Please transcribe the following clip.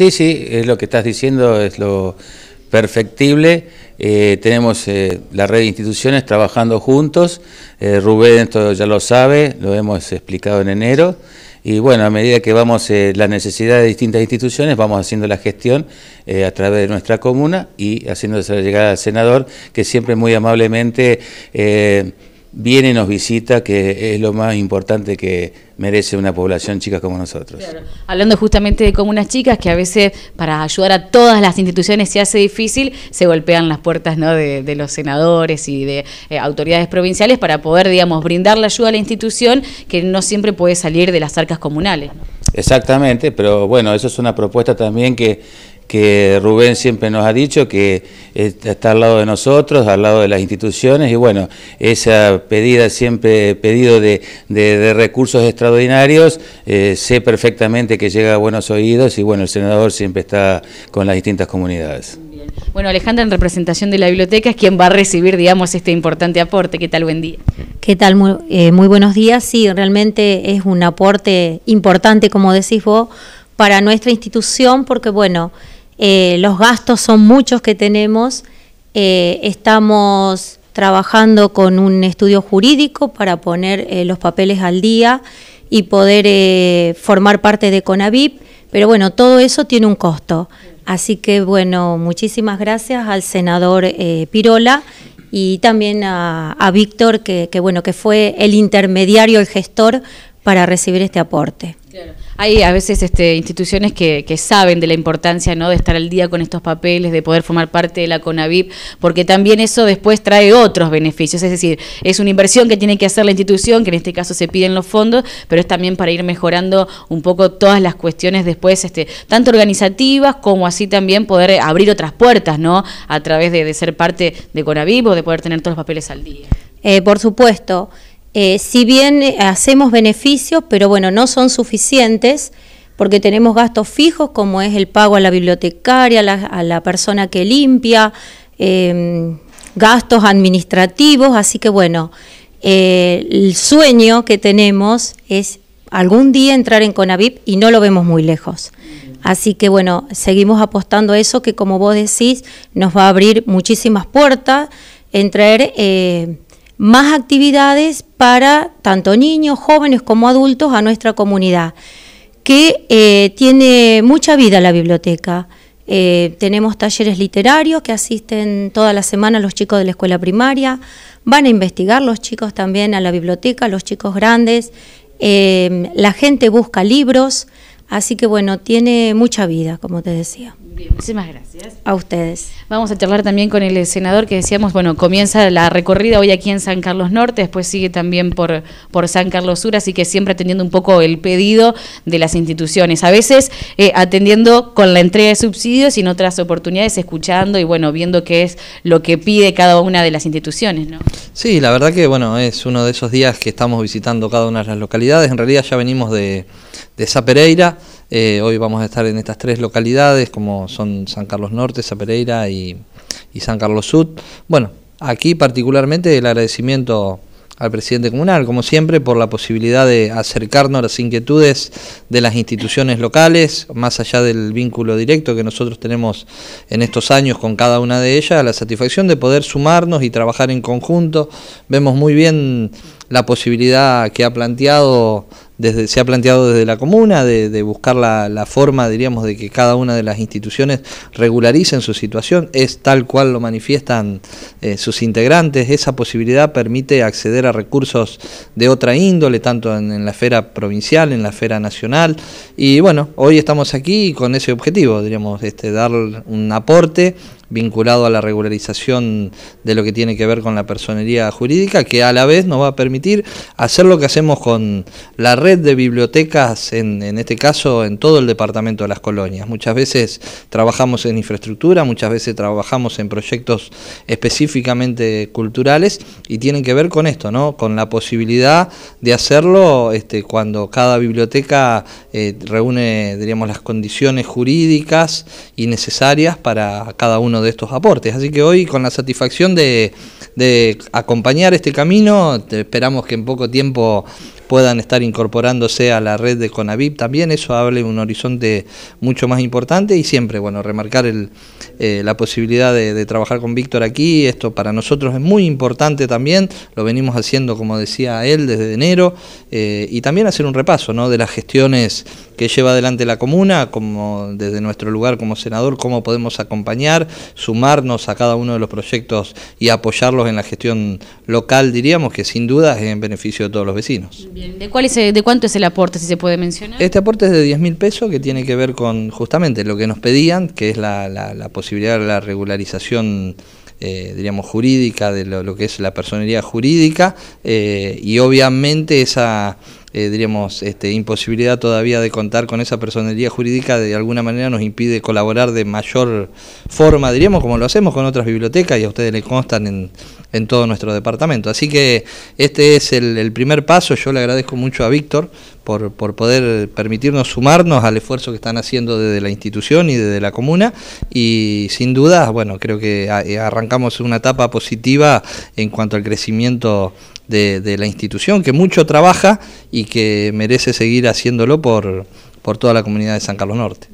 Sí, sí, es lo que estás diciendo, es lo perfectible. Eh, tenemos eh, la red de instituciones trabajando juntos. Eh, Rubén esto ya lo sabe, lo hemos explicado en enero. Y bueno, a medida que vamos la necesidad de distintas instituciones, vamos haciendo la gestión a través de nuestra comuna y haciéndose llegada al senador, que siempre muy amablemente viene y nos visita, que es lo más importante que merece una población chica como nosotros. Hablando justamente de comunas chicas, que a veces para ayudar a todas las instituciones se hace difícil, se golpean las puertas de, los senadores y de eh, autoridades provinciales para poder, digamos, brindar la ayuda a la institución que no siempre puede salir de las arcas comunales. Exactamente, pero bueno, eso es una propuesta también que que Rubén siempre nos ha dicho que eh, está al lado de nosotros, al lado de las instituciones y bueno, esa pedida siempre, pedido de, recursos extraordinarios, eh, sé perfectamente que llega a buenos oídos y bueno, el senador siempre está con las distintas comunidades. Bueno, Alejandra, en representación de la biblioteca, es quien va a recibir, digamos, este importante aporte. ¿Qué tal? Buen día. ¿Qué tal? muy eh, buenos días. Sí, realmente es un aporte importante, como decís vos, para nuestra institución, porque, bueno, eh, los gastos son muchos que tenemos. Eh, estamos trabajando con un estudio jurídico para poner eh, los papeles al día y poder formar parte de CONAVIP. Pero bueno, todo eso tiene un costo. Así que bueno, muchísimas gracias al senador Pirola y también a, Víctor, que, bueno, que fue el intermediario, el gestor para recibir este aporte hay a veces este, instituciones que, saben de la importancia ¿no? de estar al día con estos papeles, de poder formar parte de la CONAVIP, porque también eso después trae otros beneficios, es decir, es una inversión que tiene que hacer la institución, que en este caso se piden los fondos, pero es también para ir mejorando un poco todas las cuestiones después, este, tanto organizativas como así también poder abrir otras puertas, ¿no? A través de, ser parte de CONAVIP o de poder tener todos los papeles al día. Eh, por supuesto. Eh, si bien eh, hacemos beneficios, pero bueno, no son suficientes porque tenemos gastos fijos como es el pago a la bibliotecaria, a la, persona que limpia, em, gastos administrativos, así que bueno, eh, el sueño que tenemos es algún día entrar en Conavip y no lo vemos muy lejos. Así que bueno, seguimos apostando a eso que como vos decís nos va a abrir muchísimas puertas en traer más actividades para tanto niños, jóvenes como adultos a nuestra comunidad, que eh, tiene mucha vida la biblioteca. Eh, tenemos talleres literarios que asisten toda la semana los chicos de la escuela primaria, van a investigar los chicos también a la biblioteca, los chicos grandes, eh, la gente busca libros, Así que bueno, tiene mucha vida, como te decía. muchísimas gracias. A ustedes. Vamos a charlar también con el senador que decíamos, bueno, comienza la recorrida hoy aquí en San Carlos Norte, después sigue también por, por San Carlos Sur, así que siempre atendiendo un poco el pedido de las instituciones. A veces eh, atendiendo con la entrega de subsidios y en otras oportunidades escuchando y bueno, viendo qué es lo que pide cada una de las instituciones, ¿no? Sí, la verdad que bueno, es uno de esos días que estamos visitando cada una de las localidades. En realidad ya venimos de, de Sapereira. Eh, hoy vamos a estar en estas tres localidades, como son San Carlos Norte, Sapereira y, y San Carlos Sud. Bueno, aquí particularmente el agradecimiento al presidente comunal, como siempre, por la posibilidad de acercarnos a las inquietudes de las instituciones locales, más allá del vínculo directo que nosotros tenemos en estos años con cada una de ellas, la satisfacción de poder sumarnos y trabajar en conjunto. Vemos muy bien la posibilidad que ha planteado se ha planteado desde la comuna de, buscar la, forma, diríamos, de que cada una de las instituciones regularicen su situación. Es tal cual lo manifiestan eh, sus integrantes. Esa posibilidad permite acceder a recursos de otra índole, tanto en, la esfera provincial, en la esfera nacional. Y bueno, hoy estamos aquí con ese objetivo, diríamos, este, dar un aporte vinculado a la regularización de lo que tiene que ver con la personería jurídica, que a la vez nos va a permitir hacer lo que hacemos con la red de bibliotecas, en, este caso en todo el departamento de las colonias. Muchas veces trabajamos en infraestructura, muchas veces trabajamos en proyectos específicamente culturales y tienen que ver con esto, ¿no? con la posibilidad de hacerlo este, cuando cada biblioteca eh, reúne diríamos, las condiciones jurídicas y necesarias para cada uno de estos aportes. Así que hoy con la satisfacción de, acompañar este camino, te esperamos que en poco tiempo puedan estar incorporándose a la red de Conavip también, eso abre un horizonte mucho más importante y siempre, bueno, remarcar eh, la posibilidad de, trabajar con Víctor aquí, esto para nosotros es muy importante también, lo venimos haciendo, como decía él, desde enero, eh, y también hacer un repaso de las gestiones que lleva adelante la comuna, como desde nuestro lugar como senador, cómo podemos acompañar, sumarnos a cada uno de los proyectos y apoyarlos en la gestión local, diríamos, que sin duda es en beneficio de todos los vecinos. ¿de, cuánto es el aporte, si se puede mencionar? Este aporte es de 10 mil pesos que tiene que ver con justamente lo que nos pedían, que es la, posibilidad de la regularización. Eh, diríamos jurídica de lo, que es la personería jurídica eh, y obviamente esa eh, diríamos este, imposibilidad todavía de contar con esa personería jurídica de alguna manera nos impide colaborar de mayor forma diríamos como lo hacemos con otras bibliotecas y a ustedes les constan en en todo nuestro departamento. Así que este es el, primer paso. Yo le agradezco mucho a Víctor por, por, poder permitirnos sumarnos al esfuerzo que están haciendo desde la institución y desde la comuna. Y sin duda, bueno, creo que eh, arrancamos una etapa positiva en cuanto al crecimiento de, de la institución, que mucho trabaja y que merece seguir haciéndolo por, por toda la comunidad de San Carlos Norte.